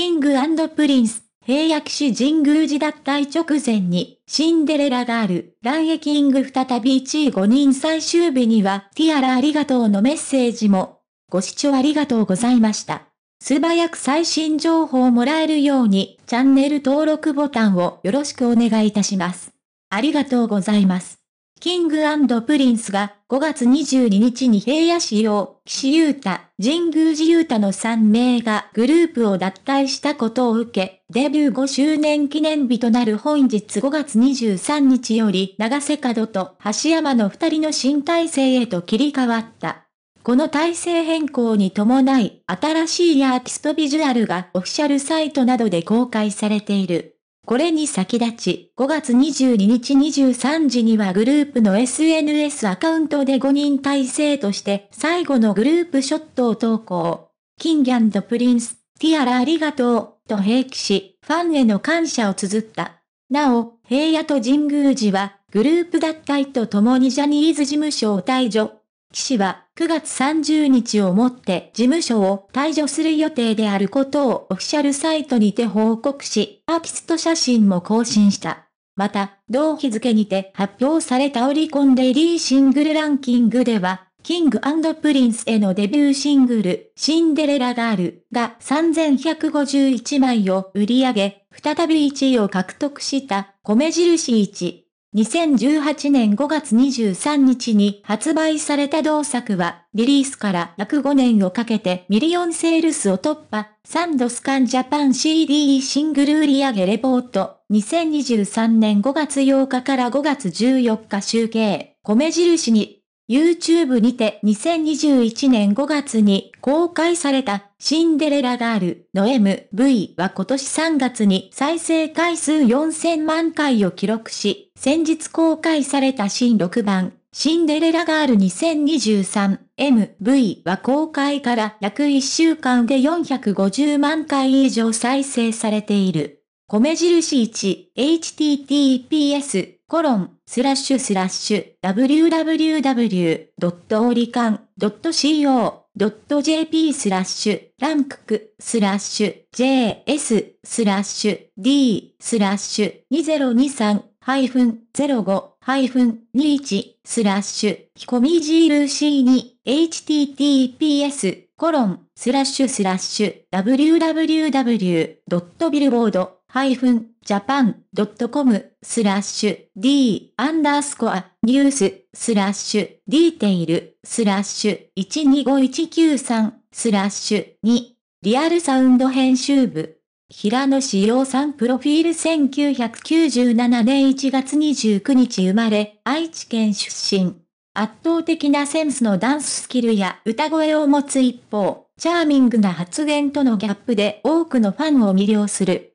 キングプリンス、平役士、神宮寺脱退直前に、シンデレラガール、ランエキング再び1位5人最終日には、ティアラありがとうのメッセージも。ご視聴ありがとうございました。素早く最新情報をもらえるように、チャンネル登録ボタンをよろしくお願いいたします。ありがとうございます。キングプリンスが5月22日に平野市を岸優太、神宮寺優太の3名がグループを脱退したことを受け、デビュー5周年記念日となる本日5月23日より長瀬角と橋山の2人の新体制へと切り替わった。この体制変更に伴い、新しいアーティストビジュアルがオフィシャルサイトなどで公開されている。これに先立ち、5月22日23時にはグループの SNS アカウントで5人体制として最後のグループショットを投稿。キングプリンス、ティアラありがとう、と平気し、ファンへの感謝を綴った。なお、平野と神宮寺は、グループ脱退とともにジャニーズ事務所を退場。騎士は、9月30日をもって事務所を退場する予定であることをオフィシャルサイトにて報告し、アーティスト写真も更新した。また、同日付にて発表されたオリコンデリーシングルランキングでは、キングプリンスへのデビューシングル、シンデレラガールが3151枚を売り上げ、再び1位を獲得した米印1。2018年5月23日に発売された同作は、リリースから約5年をかけてミリオンセールスを突破、サンドスカンジャパン CD シングル売上レポート、2023年5月8日から5月14日集計、米印に YouTube にて2021年5月に公開されたシンデレラガールの MV は今年3月に再生回数4000万回を記録し、先日公開された新6番シンデレラガール 2023MV は公開から約1週間で450万回以上再生されている。米印 1https コロン、スラッシュスラッシュ、www.orican.co.jp スラッシュ、ランクク、スラッシュ、js、スラッシュ、d、スラッシュ、2023-05-21、スラッシュ、ヒコミジール C 2 https、コロン、スラッシュスラッシュ、www.billboard info-japan.com スラッシュ d アンダースコアニューススラッシュ d テイルスラッシュ125193スラッシュ2リアルサウンド編集部平野志陽さんプロフィール1997年1月29日生まれ愛知県出身圧倒的なセンスのダンススキルや歌声を持つ一方、チャーミングな発言とのギャップで多くのファンを魅了する。